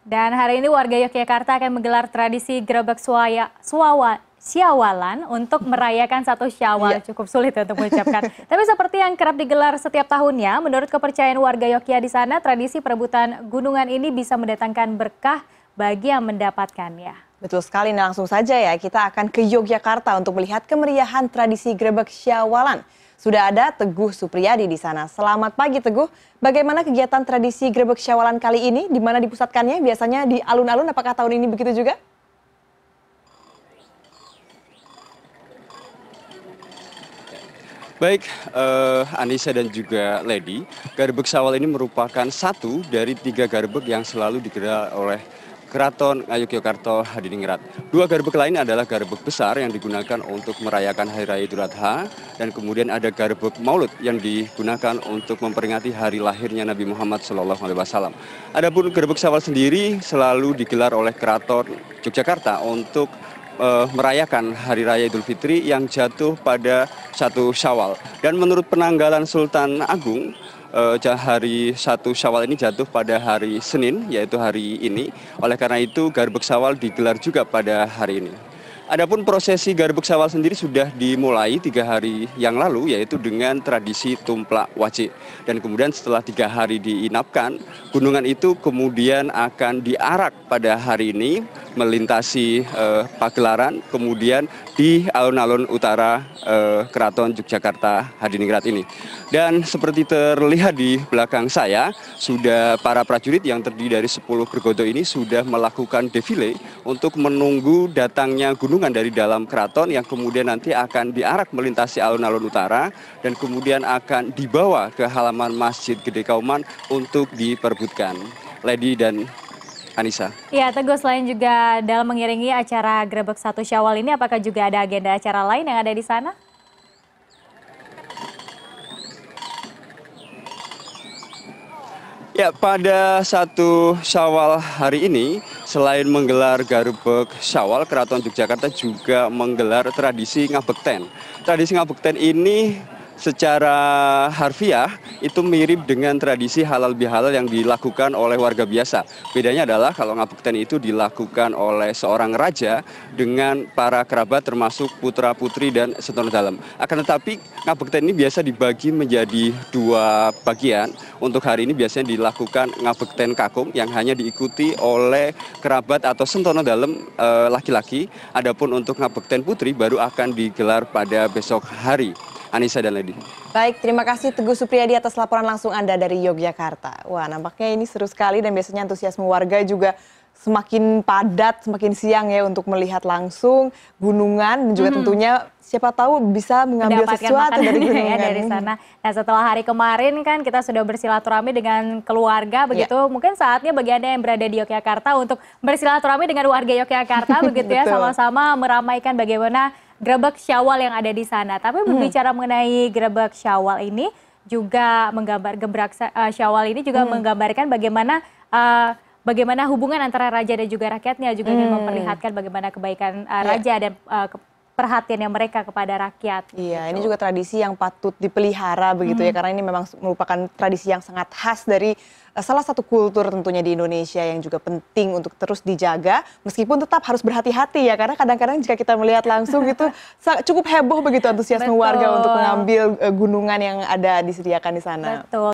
Dan hari ini warga Yogyakarta akan menggelar tradisi gerobak suaya, suawa, siawalan untuk merayakan satu syawal. Iya. Cukup sulit untuk mengucapkan. Tapi seperti yang kerap digelar setiap tahunnya, menurut kepercayaan warga Yogyakarta di sana, tradisi perebutan gunungan ini bisa mendatangkan berkah bagi yang mendapatkannya. Betul sekali, nah langsung saja ya kita akan ke Yogyakarta untuk melihat kemeriahan tradisi gerobak syawalan. Sudah ada Teguh Supriyadi di sana. Selamat pagi Teguh. Bagaimana kegiatan tradisi Grebek Syawalan kali ini? Di mana dipusatkannya? Biasanya di alun-alun apakah tahun ini begitu juga? Baik, uh, Anissa dan juga Lady, garbek sawal ini merupakan satu dari tiga garbek yang selalu digelar oleh Keraton Ngayogyakarta Hadiningrat. Dua garbuk lain adalah garbuk besar yang digunakan untuk merayakan Hari Raya Idul Adha dan kemudian ada garbuk Maulud yang digunakan untuk memperingati hari lahirnya Nabi Muhammad Shallallahu alaihi wasallam. Adapun garbuk Sawal sendiri selalu digelar oleh Keraton Yogyakarta untuk eh, merayakan Hari Raya Idul Fitri yang jatuh pada satu Syawal. Dan menurut penanggalan Sultan Agung Eh, hari satu Syawal ini jatuh pada hari Senin, yaitu hari ini. Oleh karena itu, garbuk Syawal digelar juga pada hari ini. Adapun prosesi garbuk Syawal sendiri sudah dimulai tiga hari yang lalu, yaitu dengan tradisi tumplak wajik. Dan kemudian setelah tiga hari diinapkan, gunungan itu kemudian akan diarak pada hari ini melintasi eh, Pagelaran, kemudian di alun-alun utara eh, Keraton Yogyakarta Hadiningrat ini. Dan seperti terlihat di belakang saya, sudah para prajurit yang terdiri dari 10 bergodo ini sudah melakukan defile untuk menunggu datangnya gunungan dari dalam keraton yang kemudian nanti akan diarak melintasi alun-alun utara dan kemudian akan dibawa ke halaman Masjid Gede Kauman untuk diperbutkan. Lady dan Anissa. Ya, Teguh selain juga dalam mengiringi acara Grebek Satu Syawal ini, apakah juga ada agenda acara lain yang ada di sana? Ya, pada satu Syawal hari ini, selain menggelar Garbek Syawal, Keraton Yogyakarta juga menggelar tradisi Ngabekten. Tradisi Ngabekten ini secara harfiah itu mirip dengan tradisi halal bihalal yang dilakukan oleh warga biasa. Bedanya adalah kalau ngabukten itu dilakukan oleh seorang raja dengan para kerabat termasuk putra-putri dan setoran dalam. Akan tetapi ngabukten ini biasa dibagi menjadi dua bagian. Untuk hari ini biasanya dilakukan ngabukten kakung yang hanya diikuti oleh kerabat atau sentono dalam e, laki-laki. Adapun untuk ngabukten putri baru akan digelar pada besok hari. Anissa dan Lady. Baik, terima kasih Teguh Supriyadi atas laporan langsung Anda dari Yogyakarta. Wah, nampaknya ini seru sekali dan biasanya antusiasme warga juga semakin padat, semakin siang ya untuk melihat langsung gunungan dan juga hmm. tentunya siapa tahu bisa mengambil sesuatu dari ya, gunungan. Ya, dari sana. Nah setelah hari kemarin kan kita sudah bersilaturahmi dengan keluarga ya. begitu. Ya. Mungkin saatnya bagi Anda yang berada di Yogyakarta untuk bersilaturahmi dengan warga Yogyakarta begitu ya. Sama-sama meramaikan bagaimana gerabak syawal yang ada di sana. Tapi hmm. berbicara hmm. mengenai gerabak syawal ini juga menggambar gebrak eh, syawal ini juga hmm. menggambarkan bagaimana uh, bagaimana hubungan antara raja dan juga rakyatnya juga hmm. ingin memperlihatkan bagaimana kebaikan uh, raja yeah. dan uh, perhatiannya mereka kepada rakyat. Iya, gitu. ini juga tradisi yang patut dipelihara begitu hmm. ya karena ini memang merupakan tradisi yang sangat khas dari eh, salah satu kultur tentunya di Indonesia yang juga penting untuk terus dijaga meskipun tetap harus berhati-hati ya karena kadang-kadang jika kita melihat langsung itu cukup heboh begitu antusiasme Betul. warga untuk mengambil eh, gunungan yang ada disediakan di sana. Betul.